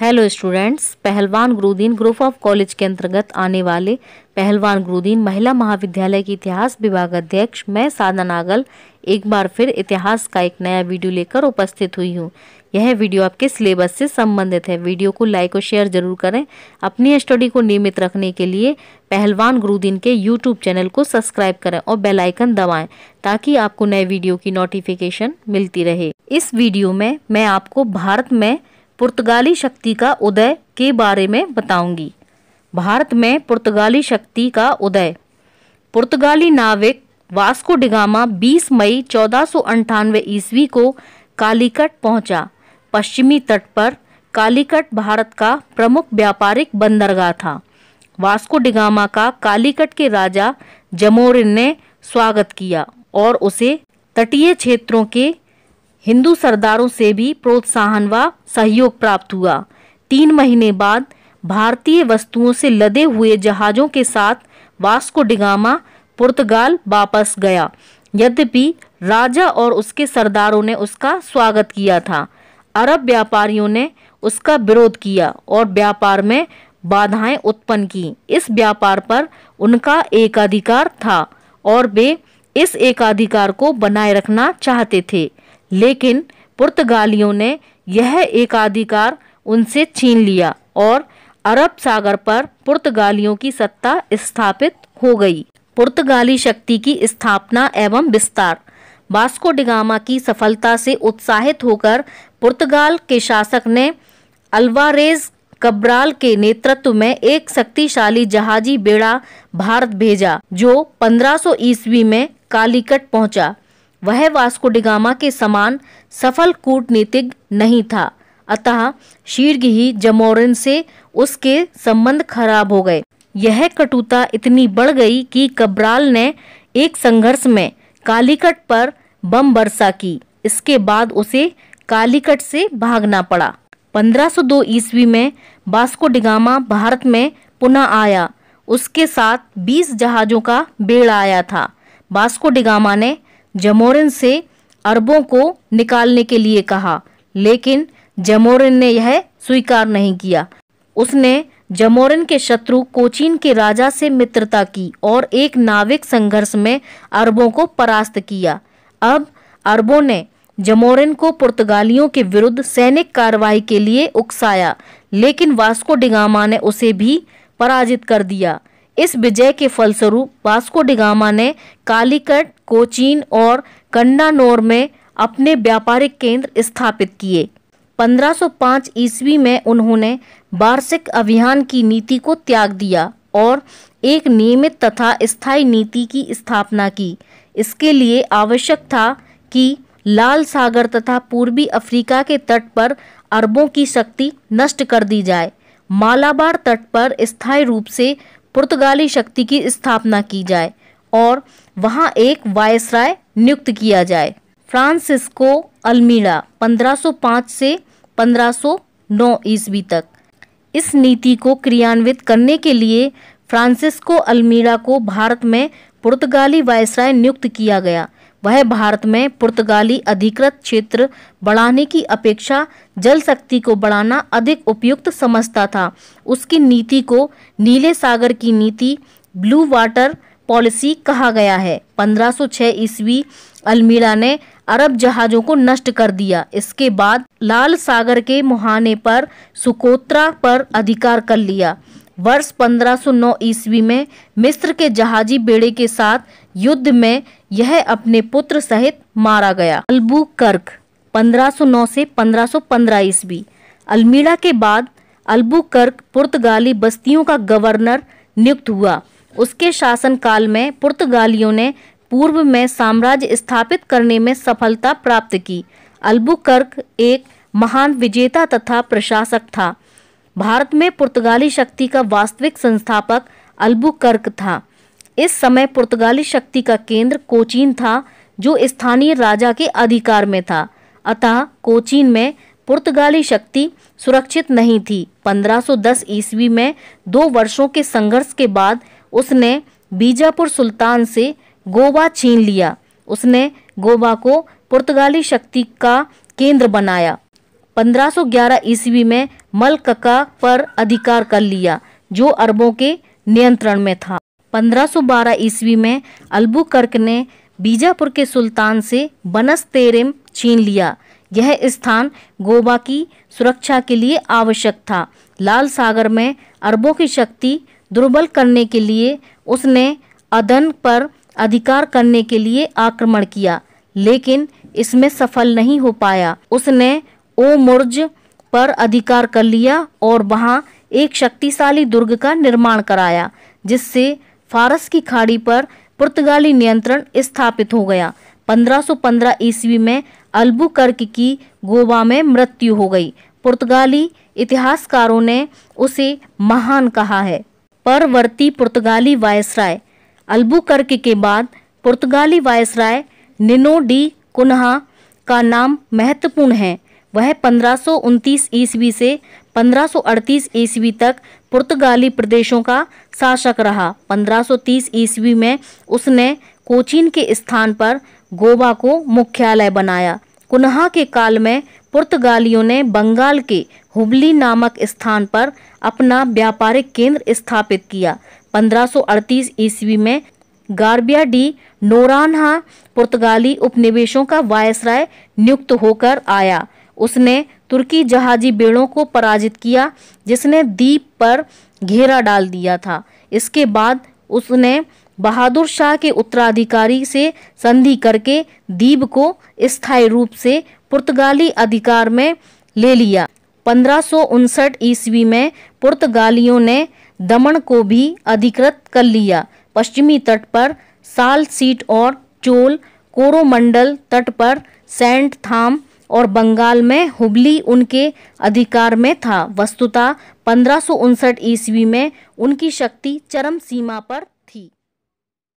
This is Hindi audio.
हेलो स्टूडेंट्स पहलवान गुरुदीन ग्रुप ऑफ कॉलेज के अंतर्गत आने वाले पहलवान गुरुदीन महिला महाविद्यालय के इतिहास विभाग अध्यक्ष मैं साधना नागल एक बार फिर इतिहास का एक नया वीडियो लेकर उपस्थित हुई हूँ यह वीडियो आपके सिलेबस से संबंधित है वीडियो को लाइक और शेयर जरूर करें अपनी स्टडी को नियमित रखने के लिए पहलवान गुरुदीन के यूट्यूब चैनल को सब्सक्राइब करें और बेलाइकन दबाए ताकि आपको नए वीडियो की नोटिफिकेशन मिलती रहे इस वीडियो में मैं आपको भारत में पुर्तगाली शक्ति का उदय के बारे में बताऊंगी भारत में पुर्तगाली शक्ति का उदय पुर्तगाली नाविक वास्को डिगामा 20 मई चौदह ईस्वी को कालीकट पहुंचा पश्चिमी तट पर कालीकट भारत का प्रमुख व्यापारिक बंदरगाह था वास्को डिगामा का कालीकट के राजा जमोरिन ने स्वागत किया और उसे तटीय क्षेत्रों के हिंदू सरदारों से भी प्रोत्साहन व सहयोग प्राप्त हुआ तीन महीने बाद भारतीय वस्तुओं से लदे हुए जहाज़ों के साथ वास्को डिगामा पुर्तगाल वापस गया यद्यपि राजा और उसके सरदारों ने उसका स्वागत किया था अरब व्यापारियों ने उसका विरोध किया और व्यापार में बाधाएं उत्पन्न की इस व्यापार पर उनका एकाधिकार था और वे इस एकाधिकार को बनाए रखना चाहते थे लेकिन पुर्तगालियों ने यह एकाधिकार उनसे छीन लिया और अरब सागर पर पुर्तगालियों की सत्ता स्थापित हो गई पुर्तगाली शक्ति की स्थापना एवं विस्तार बास्को डिगामा की सफलता से उत्साहित होकर पुर्तगाल के शासक ने अल्वारेज कब्राल के नेतृत्व में एक शक्तिशाली जहाजी बेड़ा भारत भेजा जो 1500 ईस्वी में कालीकट पहुंचा वह वास्कोडिगामा के समान सफल कूटनीतिज्ञ नहीं था अतः शीर्घ ही जमोरन से उसके संबंध खराब हो गए यह कटुता इतनी बढ़ गई कि कब्राल ने एक संघर्ष में कालीकट पर बम बरसा की इसके बाद उसे कालीकट से भागना पड़ा 1502 ईस्वी में बास्को डिगामा भारत में पुनः आया उसके साथ 20 जहाज़ों का बेड़ा आया था बास्को डिगामा ने जमोरन से अरबों को निकालने के लिए कहा लेकिन जमोरन ने यह स्वीकार नहीं किया उसने जमोरन के शत्रु कोचीन के राजा से मित्रता की और एक नाविक संघर्ष में अरबों को परास्त किया अब अरबों ने जमोरन को पुर्तगालियों के विरुद्ध सैनिक कार्रवाई के लिए उकसाया लेकिन वास्को डिगामा ने उसे भी पराजित कर दिया इस विजय के फलस्वरूप वास्को डिगामा ने कालीकट कोचीन और कंडानोर में अपने व्यापारिक केंद्र स्थापित किए 1505 ईस्वी में उन्होंने वार्षिक अभियान की नीति को त्याग दिया और एक नियमित तथा स्थायी नीति की स्थापना की इसके लिए आवश्यक था कि लाल सागर तथा पूर्वी अफ्रीका के तट पर अरबों की शक्ति नष्ट कर दी जाए मालाबार तट पर स्थायी रूप से पुर्तगाली शक्ति की स्थापना की जाए और वहां एक वायसराय नियुक्त किया जाए फ्रांसिस्को अल्मीड़ा 1505 से 1509 ईस्वी तक इस नीति को क्रियान्वित करने के लिए फ्रांसिस्को अल्मीड़ा को भारत में पुर्तगाली वायसराय नियुक्त किया गया वह भारत में पुर्तगाली अधिकृत क्षेत्र बढ़ाने की अपेक्षा जल शक्ति को बढ़ाना अधिक उपयुक्त समझता था उसकी नीति को नीले सागर की नीति ब्लू वाटर पॉलिसी कहा गया है 1506 ईस्वी अल्मीड़ा ने अरब जहाज़ों को नष्ट कर दिया इसके बाद लाल सागर के मुहाने पर सुकोत्रा पर अधिकार कर लिया वर्ष 1509 ईस्वी में मिस्र के जहाजी बेड़े के साथ युद्ध में यह अपने पुत्र सहित मारा गया अलबू कर्क 1509 से 1515 ईस्वी अल्मीड़ा के बाद अल्बू कर्क पुर्तगाली बस्तियों का गवर्नर नियुक्त हुआ उसके शासनकाल में पुर्तगालियों ने पूर्व में साम्राज्य स्थापित करने में सफलता प्राप्त की अल्बुकर्क एक महान विजेता तथा प्रशासक था भारत में पुर्तगाली शक्ति का वास्तविक संस्थापक अल्बुकर्क था इस समय पुर्तगाली शक्ति का केंद्र कोचीन था जो स्थानीय राजा के अधिकार में था अतः कोचीन में पुर्तगाली शक्ति सुरक्षित नहीं थी 1510 ईस्वी में दो वर्षों के संघर्ष के बाद उसने बीजापुर सुल्तान से गोवा छीन लिया उसने गोवा को पुर्तगाली शक्ति का केंद्र बनाया 1511 ईस्वी में मलकका पर अधिकार कर लिया जो अरबों के नियंत्रण में था 1512 ईस्वी में अल्बुकर्क ने बीजापुर के सुल्तान से बनस तेरेम छीन लिया यह स्थान गोवा की सुरक्षा के लिए आवश्यक था लाल सागर में अरबों की शक्ति दुर्बल करने के लिए उसने अदन पर अधिकार करने के लिए आक्रमण किया लेकिन इसमें सफल नहीं हो पाया उसने मुर्ज पर अधिकार कर लिया और वहाँ एक शक्तिशाली दुर्ग का निर्माण कराया जिससे फारस की खाड़ी पर पुर्तगाली नियंत्रण स्थापित हो गया 1515 ईस्वी में अल्बुकर्क की गोवा में मृत्यु हो गई पुर्तगाली इतिहासकारों ने उसे महान कहा है परवर्ती पुर्तगाली वायसराय अल्बुकर्क के बाद पुर्तगाली वायसराय निनो डी कुन्हा का नाम महत्वपूर्ण है वह पंद्रह ईस्वी से 1538 ईस्वी तक पुर्तगाली प्रदेशों का शासक रहा 1530 ईस्वी में उसने कोचीन के स्थान पर गोवा को मुख्यालय बनाया कुन्हा के काल में पुर्तगालियों ने बंगाल के हुबली नामक स्थान पर अपना व्यापारिक केंद्र स्थापित किया 1538 ईस्वी में गार्बिया डी नोरानहा पुर्तगाली उपनिवेशों का वायसराय नियुक्त होकर आया उसने तुर्की जहाजी बेड़ों को पराजित किया जिसने द्वीप पर घेरा डाल दिया था इसके बाद उसने बहादुर शाह के उत्तराधिकारी से संधि करके द्वीप को स्थायी रूप से पुर्तगाली अधिकार में ले लिया पंद्रह ईस्वी में पुर्तगालियों ने दमन को भी अधिकृत कर लिया पश्चिमी तट पर साल सीट और चोल कोरोमंडल तट पर सेंट थाम और बंगाल में हुबली उनके अधिकार में था वस्तुतः पंद्रह ईस्वी में उनकी शक्ति चरम सीमा पर